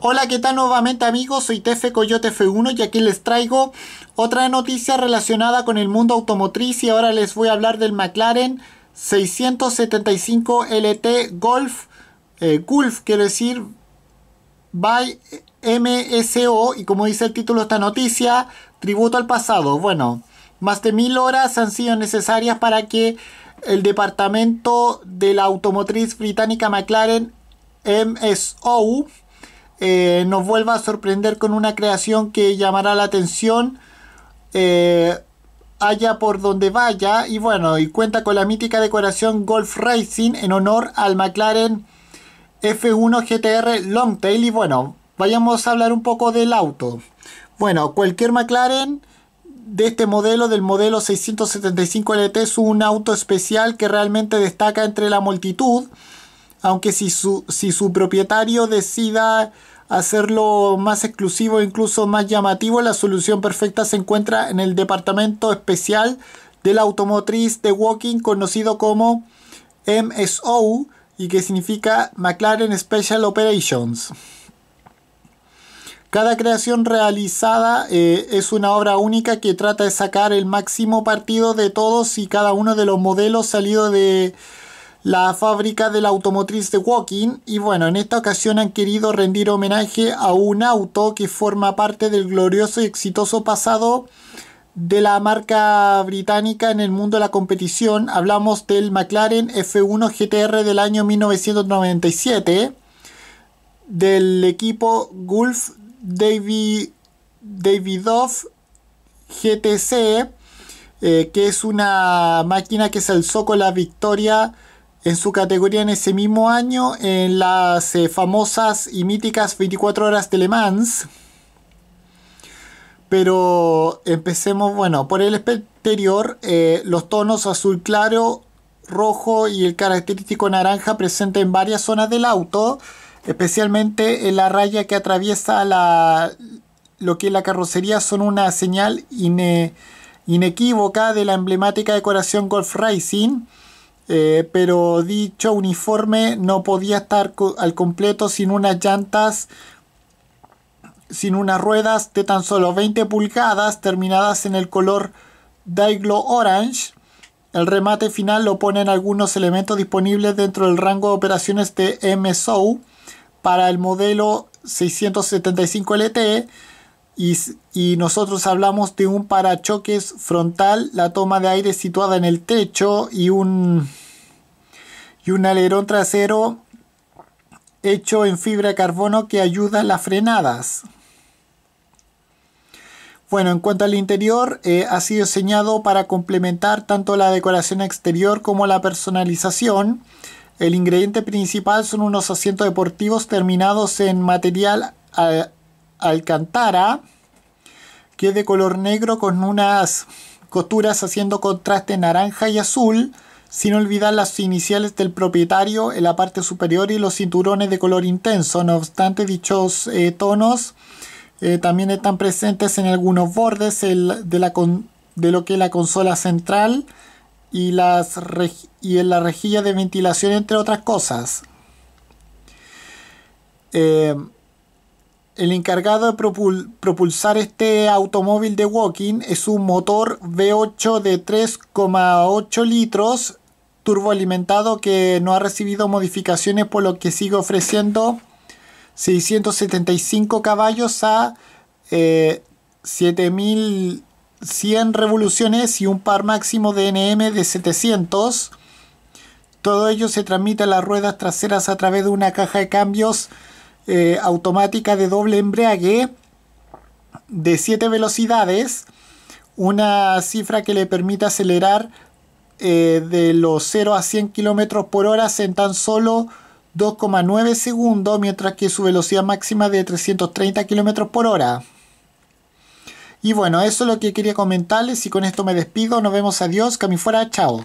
Hola, ¿qué tal nuevamente amigos? Soy Tefe Coyote F1 y aquí les traigo otra noticia relacionada con el mundo automotriz y ahora les voy a hablar del McLaren 675 LT Golf, eh, quiero decir, by MSO y como dice el título de esta noticia, tributo al pasado. Bueno, más de mil horas han sido necesarias para que el departamento de la automotriz británica McLaren MSO eh, nos vuelva a sorprender con una creación que llamará la atención eh, allá por donde vaya y bueno, y cuenta con la mítica decoración Golf Racing en honor al McLaren F1 GTR Longtail y bueno, vayamos a hablar un poco del auto. Bueno, cualquier McLaren de este modelo, del modelo 675LT, es un auto especial que realmente destaca entre la multitud aunque si su, propietario decida hacerlo más exclusivo e incluso más llamativo, la solución perfecta se encuentra en el departamento especial de la automotriz de Walking conocido como MSO y que significa McLaren Special Operations. Cada creación realizada eh, es una obra única que trata de sacar el máximo partido de todos y cada uno de los modelos salidos de la fábrica de la automotriz de Walking. y bueno, en esta ocasión han querido rendir homenaje a un auto que forma parte del glorioso y exitoso pasado de la marca británica en el mundo de la competición. Hablamos del McLaren F1 GTR del año 1997 del equipo Gulf Davidoff GTC, eh, que es una máquina que se alzó con la victoria en su categoría en ese mismo año en las eh, famosas y míticas 24 horas de Le Mans. Pero empecemos, bueno, por el exterior, eh, los tonos azul claro, rojo y el característico naranja presente en varias zonas del auto, especialmente en la raya que atraviesa la, lo que es la carrocería, son una señal inequívoca de la emblemática decoración Golf Racing eh, pero dicho uniforme no podía estar al completo sin unas llantas, sin unas ruedas de tan solo 20 pulgadas terminadas en el color Daiglo Orange. El remate final lo ponen algunos elementos disponibles dentro del rango de operaciones de MSO para el modelo 675 LTE y, nosotros hablamos de un parachoques frontal, la toma de aire situada en el techo y un, y un alerón trasero hecho en fibra de carbono que ayuda a las frenadas. Bueno, en cuanto al interior, eh, ha sido diseñado para complementar tanto la decoración exterior como la personalización. El ingrediente principal son unos asientos deportivos terminados en material eh, alcantara, que es de color negro con unas costuras haciendo contraste naranja y azul, sin olvidar las iniciales del propietario en la parte superior y los cinturones de color intenso. No obstante, dichos eh, tonos eh, también están presentes en algunos bordes de, la lo que es la consola central y, y en la rejilla de ventilación, entre otras cosas. Eh, el encargado de propulsar este automóvil de walking es un motor V8 de 3,8 litros turboalimentado que no ha recibido modificaciones por lo que sigue ofreciendo 675 caballos a 7100 eh, revoluciones y un par máximo de NM de 700. Todo ello se transmite a las ruedas traseras a través de una caja de cambios eh, automática de doble embrague de 7 velocidades, una cifra que le permite acelerar eh, de los 0 a 100 km por hora en tan solo 2,9 segundos, mientras que su velocidad máxima de 330 km por hora. Y bueno, eso es lo que quería comentarles y con esto me despido. Nos vemos, adiós, que fuera, chao.